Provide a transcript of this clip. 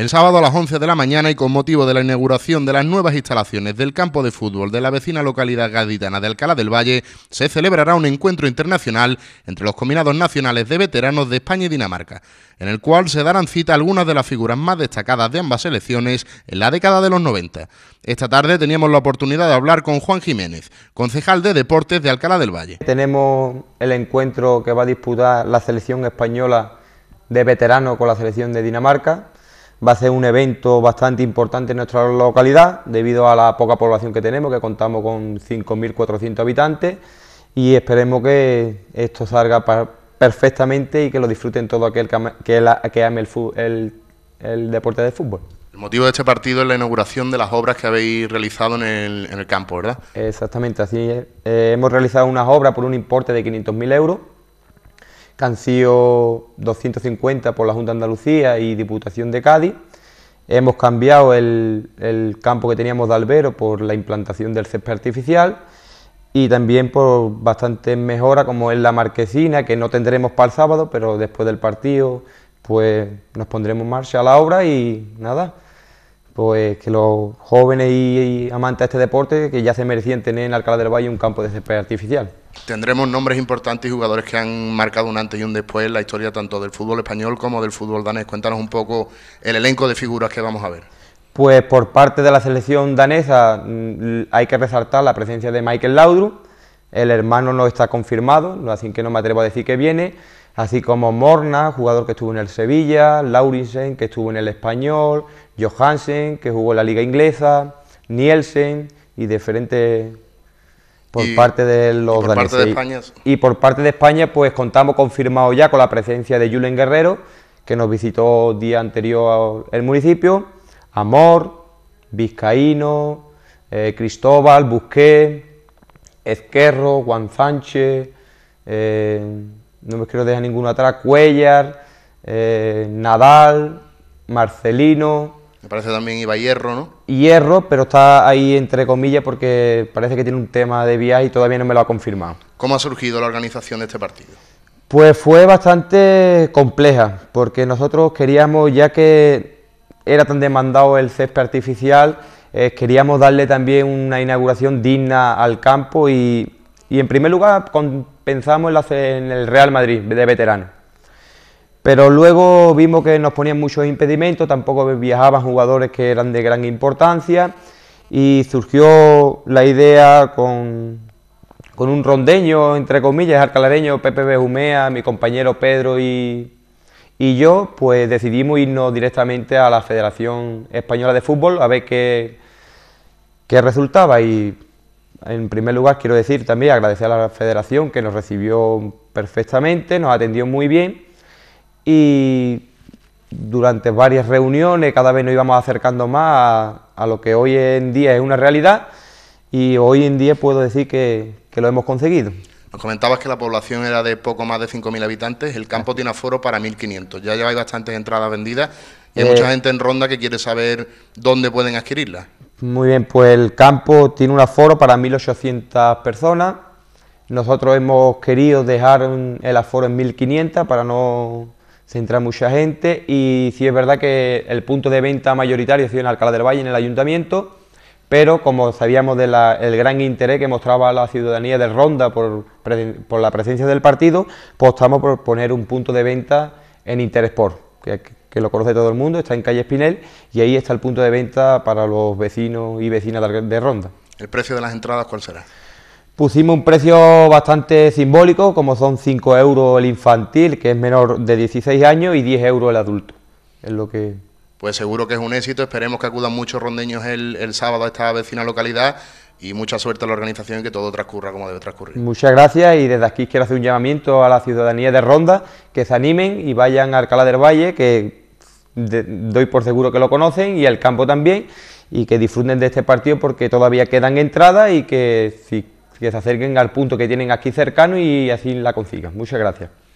El sábado a las 11 de la mañana y con motivo de la inauguración de las nuevas instalaciones del campo de fútbol de la vecina localidad gaditana de Alcalá del Valle, se celebrará un encuentro internacional entre los combinados nacionales de veteranos de España y Dinamarca, en el cual se darán cita algunas de las figuras más destacadas de ambas selecciones en la década de los 90. Esta tarde teníamos la oportunidad de hablar con Juan Jiménez, concejal de Deportes de Alcalá del Valle. Tenemos el encuentro que va a disputar la selección española de veteranos con la selección de Dinamarca va a ser un evento bastante importante en nuestra localidad, debido a la poca población que tenemos, que contamos con 5.400 habitantes, y esperemos que esto salga perfectamente y que lo disfruten todo aquel que, ame el, deporte de fútbol. El motivo de este partido es la inauguración de las obras que habéis realizado en el, campo, ¿verdad? Exactamente, así eh, hemos realizado unas obras por un importe de 500.000 euros, Cancío han sido 250 por la Junta de Andalucía y Diputación de Cádiz. Hemos cambiado el, campo que teníamos de albero por la implantación del césped artificial y también por bastantes mejoras como es la marquesina que no tendremos para el sábado, pero después del partido pues nos pondremos marcha a la obra y nada, pues que los jóvenes y amantes de este deporte que ya se merecían tener en Alcalá del Valle un campo de césped artificial tendremos nombres importantes y jugadores que han marcado un antes y un después la historia tanto del fútbol español como del fútbol danés. Cuéntanos un poco el elenco de figuras que vamos a ver. Pues por parte de la selección danesa mm, hay que resaltar la presencia de Michael Laudrup, el hermano no está confirmado, así que no me atrevo a decir que viene, así como Morna, jugador que estuvo en el Sevilla, Laurinsen, que estuvo en el Español, Johansen, que jugó en la Liga Inglesa, Nielsen y diferentes por parte de los Parte de España. pues contamos confirmado ya con la presencia de Julen Guerrero, que nos visitó día anterior el municipio, Amor, Vizcaíno, eh, Cristóbal, Busqué, Ezquerro, Juan Sánchez, eh, no me quiero dejar ninguno atrás, Cuellar, eh, Nadal, Marcelino, me parece también Iba Hierro, ¿no? Hierro, pero está ahí entre comillas porque parece que tiene un tema de viaje y todavía no me lo ha confirmado. ¿Cómo ha surgido la organización de este partido? Pues fue bastante compleja, porque nosotros queríamos, ya que era tan demandado el césped artificial, eh, queríamos darle también una inauguración digna al campo y, en primer lugar pensamos en, en el Real Madrid de veteranos pero luego vimos que nos ponían muchos impedimentos, tampoco viajaban jugadores que eran de gran importancia y surgió la idea con, con un rondeño, entre comillas, alcalareño, Pepe Bejumea, mi compañero Pedro y, yo, pues decidimos irnos directamente a la Federación Española de Fútbol a ver qué, qué resultaba. Y en primer lugar quiero decir también agradecer a la Federación que nos recibió perfectamente, nos atendió muy bien y durante varias reuniones cada vez nos íbamos acercando más a, lo que hoy en día es una realidad y hoy en día puedo decir que, lo hemos conseguido. Nos comentabas que la población era de poco más de 5.000 habitantes, el campo ah. tiene aforo para 1.500, ya lleváis bastantes entradas vendidas y hay eh. mucha gente en Ronda que quiere saber dónde pueden adquirirlas. Muy bien, pues el campo tiene un aforo para 1.800 personas, nosotros hemos querido dejar el aforo en 1.500 para no se entra mucha gente y sí es verdad que el punto de venta mayoritario ha sido en Alcalá del Valle, en el ayuntamiento, pero como sabíamos del gran interés que mostraba la ciudadanía de Ronda por, la presencia del partido, pues estamos por poner un punto de venta en Interesport, que, que lo conoce todo el mundo, está en calle Espinel y ahí está el punto de venta para los vecinos y vecinas de Ronda. ¿El precio de las entradas cuál será? Pusimos un precio bastante simbólico, como son 5 euros el infantil, que es menor de 16 años, y 10 euros el adulto. Es lo que... Pues seguro que es un éxito, esperemos que acudan muchos rondeños el, sábado a esta vecina localidad y mucha suerte a la organización y que todo transcurra como debe transcurrir. Muchas gracias y desde aquí quiero hacer un llamamiento a la ciudadanía de Ronda, que se animen y vayan a Alcalá del Valle, que doy por seguro que lo conocen, y al campo también, y que disfruten de este partido porque todavía quedan entradas y que que se acerquen al punto que tienen aquí cercano y así la consigan. Muchas gracias.